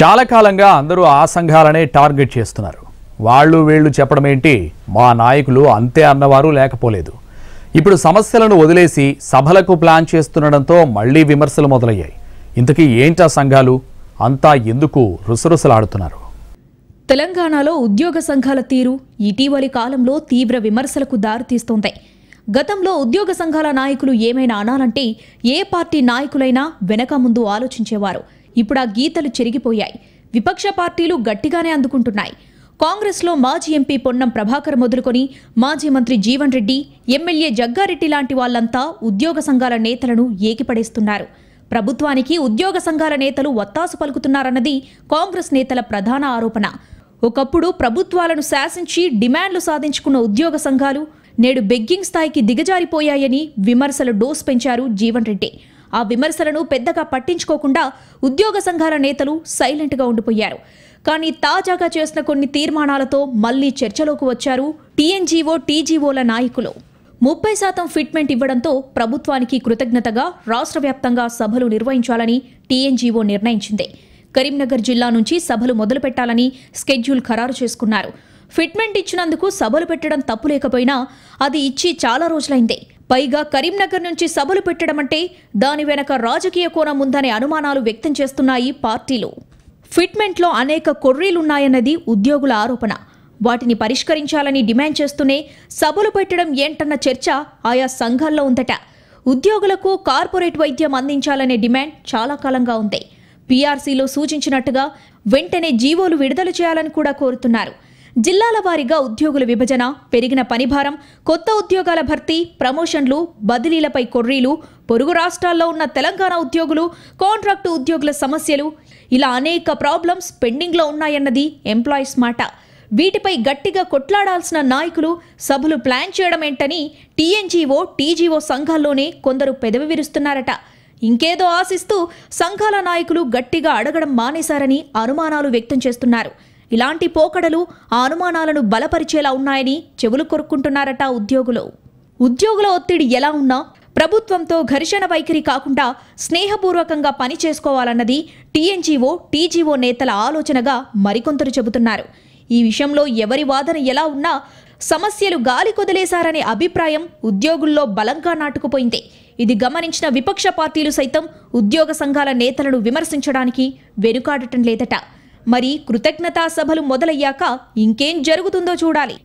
చాలా కాలంగా అందరూ ఆ సంఘాలనే టార్గెట్ చేస్తున్నారు వాళ్ళు వీళ్ళు చెప్పడం ఏంటి మా నాయకులు అంతే అన్నవారు లేకపోలేదు ఇప్పుడు సమస్యలను వదిలేసి సభలకు ప్లాన్ చేస్తుండడంతో మళ్లీ విమర్శలు మొదలయ్యాయి ఇంతకీ ఏంటా సంఘాలు అంతా ఎందుకు రుసరుసలాడుతున్నారు తెలంగాణలో ఉద్యోగ సంఘాల తీరు ఇటీవలి కాలంలో తీవ్ర విమర్శలకు దారితీస్తోంది గతంలో ఉద్యోగ సంఘాల నాయకులు ఏమైనా అనాలంటే ఏ పార్టీ నాయకులైనా వెనక ముందు ఆలోచించేవారు ఇప్పుడు ఆ గీతలు చెరిగిపోయాయి విపక్ష పార్టీలు గట్టిగానే అందుకుంటున్నాయి కాంగ్రెస్లో మాజీ ఎంపీ పొన్నం ప్రభాకర్ మొదలుకొని మాజీ మంత్రి జీవన్ రెడ్డి ఎమ్మెల్యే జగ్గారెడ్డి లాంటి వాళ్లంతా ఉద్యోగ సంఘాల నేతలను ఏకిపడేస్తున్నారు ప్రభుత్వానికి ఉద్యోగ సంఘాల నేతలు వత్తాసు పలుకుతున్నారన్నది కాంగ్రెస్ నేతల ప్రధాన ఆరోపణ ఒకప్పుడు ప్రభుత్వాలను శాసించి డిమాండ్లు సాధించుకున్న ఉద్యోగ సంఘాలు నేడు బెగ్గింగ్ స్థాయికి దిగజారిపోయాయని విమర్శలు డోస్ పెంచారు జీవన్ రెడ్డి ఆ విమర్శలను పెద్దగా పట్టించుకోకుండా ఉద్యోగ సంఘాల నేతలు సైలెంట్గా ఉండిపోయారు కానీ తాజాగా చేసిన కొన్ని తీర్మానాలతో మళ్లీ చర్చలోకి వచ్చారు టీఎన్జీఓ టీజీఓల నాయకులు ముప్పై శాతం ఫిట్మెంట్ ఇవ్వడంతో ప్రభుత్వానికి కృతజ్ఞతగా రాష్ట్ర వ్యాప్తంగా సభలు నిర్వహించాలని టీఎన్జీఓ నిర్ణయించింది కరీంనగర్ జిల్లా నుంచి సభలు మొదలుపెట్టాలని స్కెడ్యూల్ ఖరారు చేసుకున్నారు ఫిట్మెంట్ ఇచ్చినందుకు సభలు పెట్టడం తప్పు లేకపోయినా అది ఇచ్చి చాలా రోజులైంది పైగా కరీంనగర్ నుంచి సభలు పెట్టడం అంటే దాని వెనక రాజకీయ కోణం ఉందనే అనుమానాలు వ్యక్తం చేస్తున్నాయి పార్టీలు ఫిట్మెంట్లో అనేక కొర్రీలున్నాయన్నది ఉద్యోగుల ఆరోపణ వాటిని పరిష్కరించాలని డిమాండ్ చేస్తూనే సభలు పెట్టడం ఏంటన్న చర్చ ఆయా సంఘాల్లో ఉందట ఉద్యోగులకు కార్పొరేట్ వైద్యం అందించాలనే డిమాండ్ చాలా కాలంగా ఉంది పీఆర్సీలో సూచించినట్టుగా వెంటనే జీవోలు విడుదల చేయాలని కూడా కోరుతున్నారు జిల్లాల వారీగా ఉద్యోగుల విభజన పెరిగిన పనిభారం కొత్త ఉద్యోగాల భర్తీ ప్రమోషన్లు బదిలీలపై కొర్రీలు పొరుగు రాష్ట్రాల్లో ఉన్న తెలంగాణ ఉద్యోగులు కాంట్రాక్టు ఉద్యోగుల సమస్యలు ఇలా అనేక ప్రాబ్లమ్స్ పెండింగ్లో ఉన్నాయన్నది ఎంప్లాయీస్ మాట వీటిపై గట్టిగా కొట్లాడాల్సిన నాయకులు సభలు ప్లాన్ చేయడం ఏంటని టీఎన్జీఓ టీజీఓ సంఘాల్లోనే కొందరు పెదవి విరుస్తున్నారట ఇంకేదో ఆశిస్తూ సంఘాల నాయకులు గట్టిగా అడగడం మానేశారని అనుమానాలు వ్యక్తం చేస్తున్నారు ఇలాంటి పోకడలు ఆ అనుమానాలను బలపరిచేలా ఉన్నాయని చెవులు కొరుక్కుంటున్నారట ఉద్యోగులు ఉద్యోగుల ఒత్తిడి ఎలా ఉన్నా ప్రభుత్వంతో ఘర్షణ వైఖరి కాకుండా స్నేహపూర్వకంగా పని చేసుకోవాలన్నది టీఎన్జీఓ టీజీఓ నేతల ఆలోచనగా మరికొందరు చెబుతున్నారు ఈ విషయంలో ఎవరి వాదన ఎలా ఉన్నా సమస్యలు గాలి కొదిలేశారనే అభిప్రాయం ఉద్యోగుల్లో బలంగా నాటుకుపోయింది ఇది గమనించిన విపక్ష పార్టీలు సైతం ఉద్యోగ సంఘాల నేతలను విమర్శించడానికి వెనుకాడటం లేదట మరి కృతజ్ఞతా సభలు మొదలయ్యాక ఇంకేం జరుగుతుందో చూడాలి